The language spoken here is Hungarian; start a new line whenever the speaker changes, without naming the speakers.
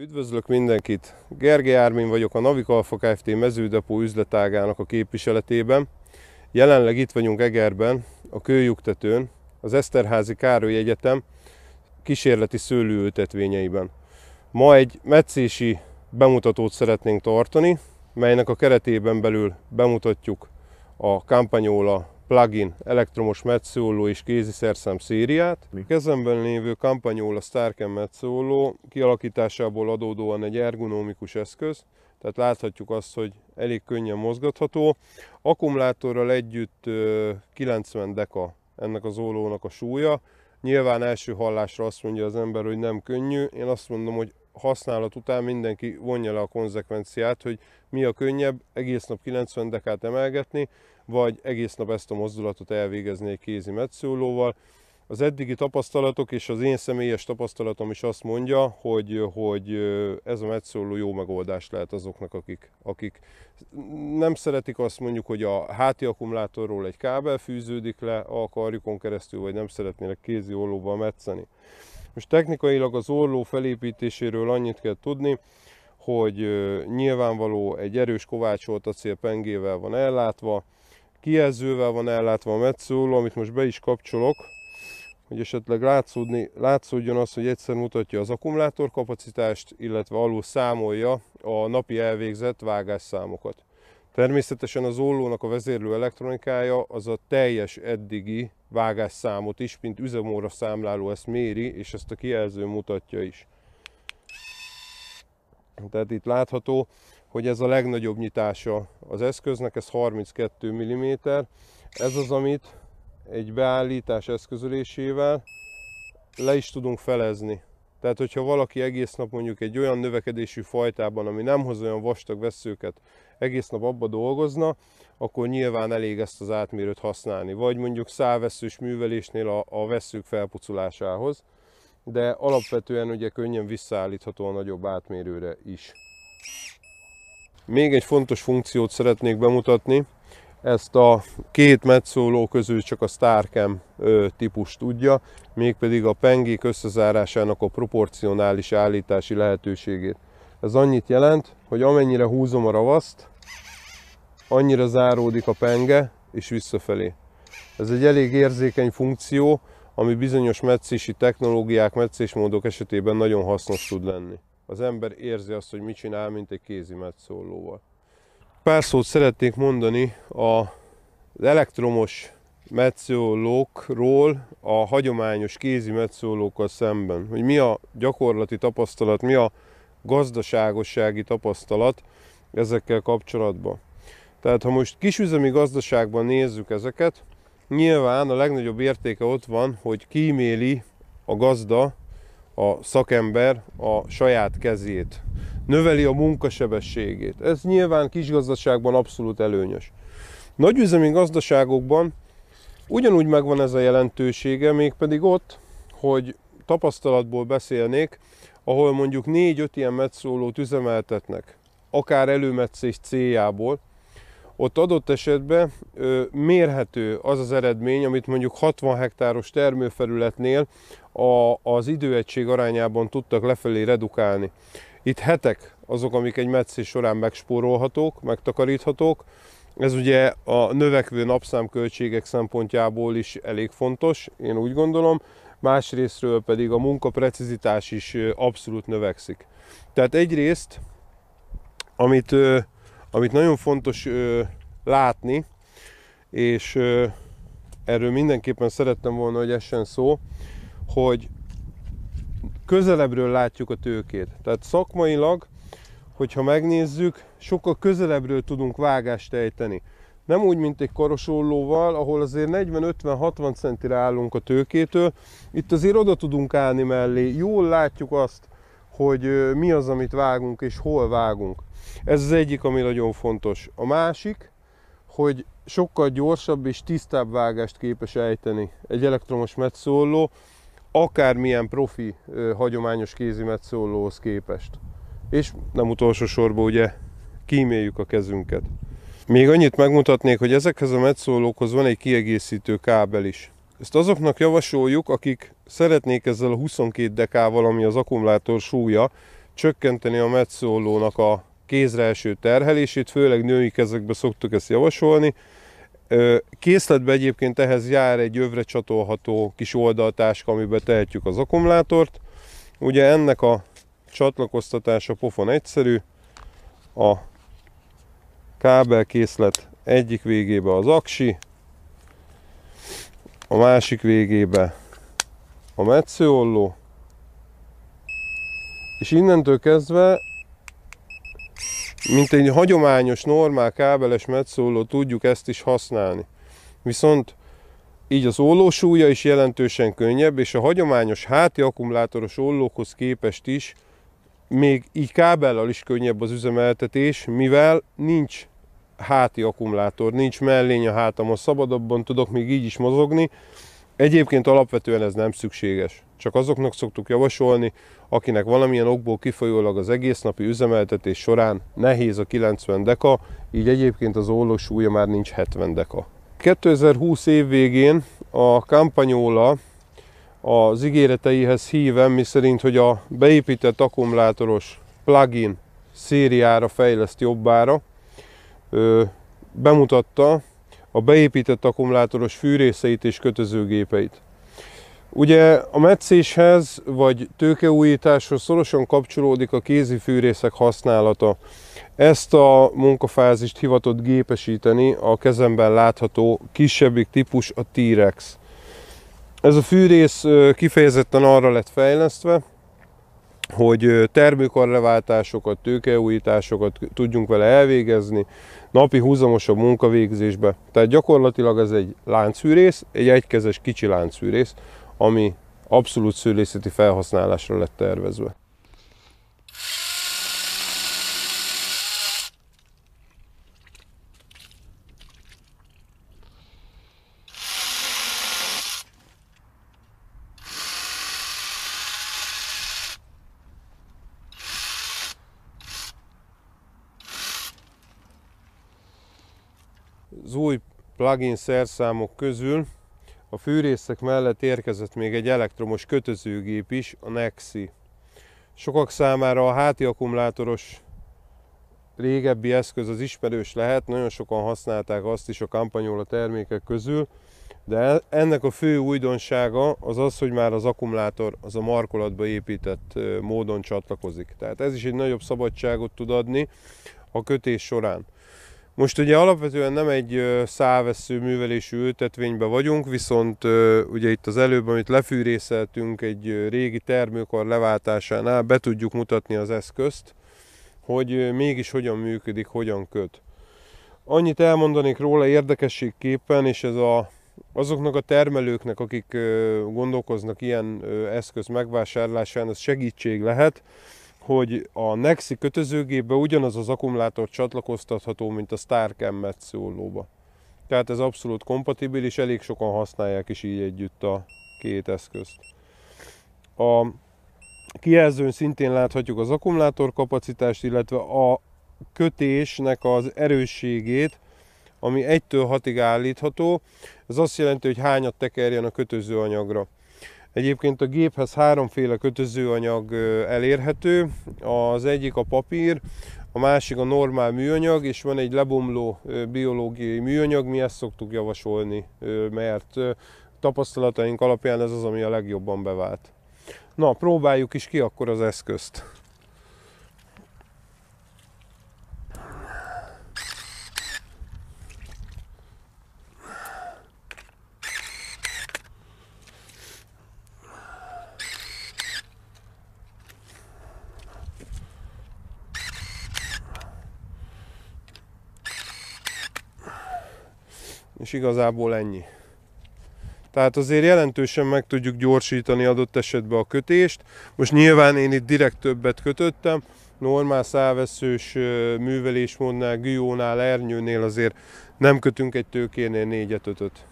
Üdvözlök mindenkit! Gergely Ármin vagyok a Navik Alfa Kft. meződepó üzletágának a képviseletében. Jelenleg itt vagyunk Egerben, a kőjuktetőn, az Eszterházi Károly Egyetem kísérleti szőlőültetvényeiben. Ma egy meccési bemutatót szeretnénk tartani, melynek a keretében belül bemutatjuk a Campagnola plugin elektromos metszóló és kézi szerszám szériát. kezemben lévő Campagnol Starken metszóló kialakításából adódóan egy ergonomikus eszköz, tehát láthatjuk azt, hogy elég könnyen mozgatható. Akkumulátorral együtt 90 deka ennek az ólónak a súlya. Nyilván első hallásra azt mondja az ember, hogy nem könnyű. Én azt mondom, hogy használat után mindenki vonja le a konzekvenciát, hogy mi a könnyebb egész nap 90 dekát emelgetni, vagy egész nap ezt a mozdulatot elvégezni egy kézi metszőlóval. Az eddigi tapasztalatok és az én személyes tapasztalatom is azt mondja, hogy, hogy ez a metszóló jó megoldás lehet azoknak, akik, akik nem szeretik azt mondjuk, hogy a háti akkumulátorról egy kábel fűződik le a karjukon keresztül, vagy nem szeretnének kézi ollóval metszeni. Most technikailag az orló felépítéséről annyit kell tudni, hogy nyilvánvaló egy erős kovácsolt acél pengével van ellátva, kijelzővel van ellátva a metszóló, amit most be is kapcsolok, hogy esetleg látszódni, látszódjon az, hogy egyszer mutatja az akkumulátor kapacitást, illetve alul számolja a napi elvégzett vágásszámokat. Természetesen az ollónak a vezérlő elektronikája az a teljes eddigi vágásszámot is, mint üzemóra számláló ezt méri, és ezt a kijelző mutatja is. Tehát itt látható, hogy ez a legnagyobb nyitása az eszköznek, ez 32 mm. Ez az, amit egy beállítás eszközölésével le is tudunk felezni. Tehát, hogyha valaki egész nap mondjuk egy olyan növekedésű fajtában, ami nem hoz olyan vastag veszőket, egész nap abba dolgozna, akkor nyilván elég ezt az átmérőt használni. Vagy mondjuk szálveszős művelésnél a, a veszők felpucolásához de alapvetően ugye könnyen visszaállítható a nagyobb átmérőre is. Még egy fontos funkciót szeretnék bemutatni, ezt a két metszóló közül csak a Starcam típus tudja, mégpedig a pengék összezárásának a proporcionális állítási lehetőségét. Ez annyit jelent, hogy amennyire húzom a ravaszt, annyira záródik a penge, és visszafelé. Ez egy elég érzékeny funkció, ami bizonyos metszési technológiák, metszésmódok esetében nagyon hasznos tud lenni. Az ember érzi azt, hogy mit csinál, mint egy kézi metszólóval. Pár szót szeretnék mondani az elektromos metszólókról a hagyományos kézi metszólókkal szemben. Hogy mi a gyakorlati tapasztalat, mi a gazdaságossági tapasztalat ezekkel kapcsolatban. Tehát ha most kisüzemi gazdaságban nézzük ezeket, Nyilván a legnagyobb értéke ott van, hogy kíméli a gazda, a szakember a saját kezét. Növeli a munkasebességét. Ez nyilván kisgazdaságban abszolút előnyös. Nagyüzemi gazdaságokban ugyanúgy megvan ez a jelentősége, mégpedig ott, hogy tapasztalatból beszélnék, ahol mondjuk 4-5 ilyen metszólót üzemeltetnek, akár előmetszés céljából, ott adott esetben ö, mérhető az az eredmény, amit mondjuk 60 hektáros termőfelületnél a, az időegység arányában tudtak lefelé redukálni. Itt hetek azok, amik egy metszés során megspórolhatók, megtakaríthatók. Ez ugye a növekvő napszámköltségek szempontjából is elég fontos, én úgy gondolom. Másrésztről pedig a munka precizitás is abszolút növekszik. Tehát egyrészt, amit amit nagyon fontos ö, látni, és ö, erről mindenképpen szerettem volna, hogy essen szó, hogy közelebbről látjuk a tőkét. Tehát szakmailag, hogyha megnézzük, sokkal közelebbről tudunk vágást ejteni. Nem úgy, mint egy karosollóval, ahol azért 40-50-60 centire állunk a tőkétől. Itt azért oda tudunk állni mellé, jól látjuk azt, hogy mi az, amit vágunk és hol vágunk. Ez az egyik, ami nagyon fontos. A másik, hogy sokkal gyorsabb és tisztább vágást képes ejteni egy elektromos metszóló, akármilyen profi hagyományos kézi metszólóhoz képest. És nem utolsó sorban ugye kíméljük a kezünket. Még annyit megmutatnék, hogy ezekhez a metszólókhoz van egy kiegészítő kábel is. Ezt azoknak javasoljuk, akik szeretnék ezzel a 22 dekával, ami az akkumulátor súlya, csökkenteni a metszólónak a kézre eső terhelését, főleg női kezekbe szoktuk ezt javasolni. Készletben egyébként ehhez jár egy övre csatolható kis oldaltáska, amiben tehetjük az akkumulátort. Ugye ennek a csatlakoztatása pofon egyszerű, a kábelkészlet egyik végébe az aksi, a másik végébe a metszőolló, és innentől kezdve mint egy hagyományos, normál kábeles metszóló tudjuk ezt is használni. Viszont így az ollósúlya is jelentősen könnyebb, és a hagyományos háti akkumulátoros ollókhoz képest is még így kábellal is könnyebb az üzemeltetés, mivel nincs háti akkumulátor, nincs mellény a hátamon, szabadabban tudok még így is mozogni, Egyébként alapvetően ez nem szükséges. Csak azoknak szoktuk javasolni, akinek valamilyen okból kifolyólag az egész napi üzemeltetés során nehéz a 90 deka, így egyébként az olló súlya már nincs 70 deka. 2020 év végén a kampanyóla az ígéreteihez híven, miszerint, hogy a beépített akkumulátoros plugin szériára fejleszt jobbára, bemutatta, a beépített akkumulátoros fűrészeit és kötözőgépeit. Ugye a metszéshez vagy tőkeújításhoz szorosan kapcsolódik a kézi fűrészek használata. Ezt a munkafázist hivatott gépesíteni a kezemben látható kisebbik típus a T-Rex. Ez a fűrész kifejezetten arra lett fejlesztve, hogy termékarleváltásokat, tőkeújításokat tudjunk vele elvégezni, napi húzamosabb munkavégzésbe. Tehát gyakorlatilag ez egy láncfűrész, egy egykezes kicsi láncfűrész, ami abszolút szőlészeti felhasználásra lett tervezve. Az új plugin szerszámok közül a fűrészek mellett érkezett még egy elektromos kötözőgép is, a Nexi. Sokak számára a háti akkumulátoros régebbi eszköz az ismerős lehet, nagyon sokan használták azt is a a termékek közül, de ennek a fő újdonsága az az, hogy már az akkumulátor az a markolatba épített módon csatlakozik. Tehát ez is egy nagyobb szabadságot tud adni a kötés során. Most ugye alapvetően nem egy szávesző művelésű ültetvényben vagyunk, viszont ugye itt az előbb, amit lefűrészeltünk egy régi termőkor leváltásánál, be tudjuk mutatni az eszközt, hogy mégis hogyan működik, hogyan köt. Annyit elmondanék róla érdekességképpen, és ez a, azoknak a termelőknek, akik gondolkoznak ilyen eszköz megvásárlásán, az segítség lehet, hogy a Nexi kötözőgépbe ugyanaz az akkumulátor csatlakoztatható, mint a Stark M szólóba. Tehát ez abszolút kompatibilis, elég sokan használják is így együtt a két eszközt. A kijelzőn szintén láthatjuk az akkumulátor kapacitást, illetve a kötésnek az erősségét, ami 1-től 6-ig állítható. Ez azt jelenti, hogy hányat tekerjen a kötözőanyagra. Egyébként a géphez háromféle kötözőanyag elérhető, az egyik a papír, a másik a normál műanyag, és van egy lebomló biológiai műanyag, mi ezt szoktuk javasolni, mert tapasztalataink alapján ez az, ami a legjobban bevált. Na, próbáljuk is ki akkor az eszközt. És igazából ennyi. Tehát azért jelentősen meg tudjuk gyorsítani adott esetben a kötést. Most nyilván én itt direkt többet kötöttem, normál szávesszős művelésmódnál, gyónál, ernyőnél azért nem kötünk egy tőkénél négyet, ötöt.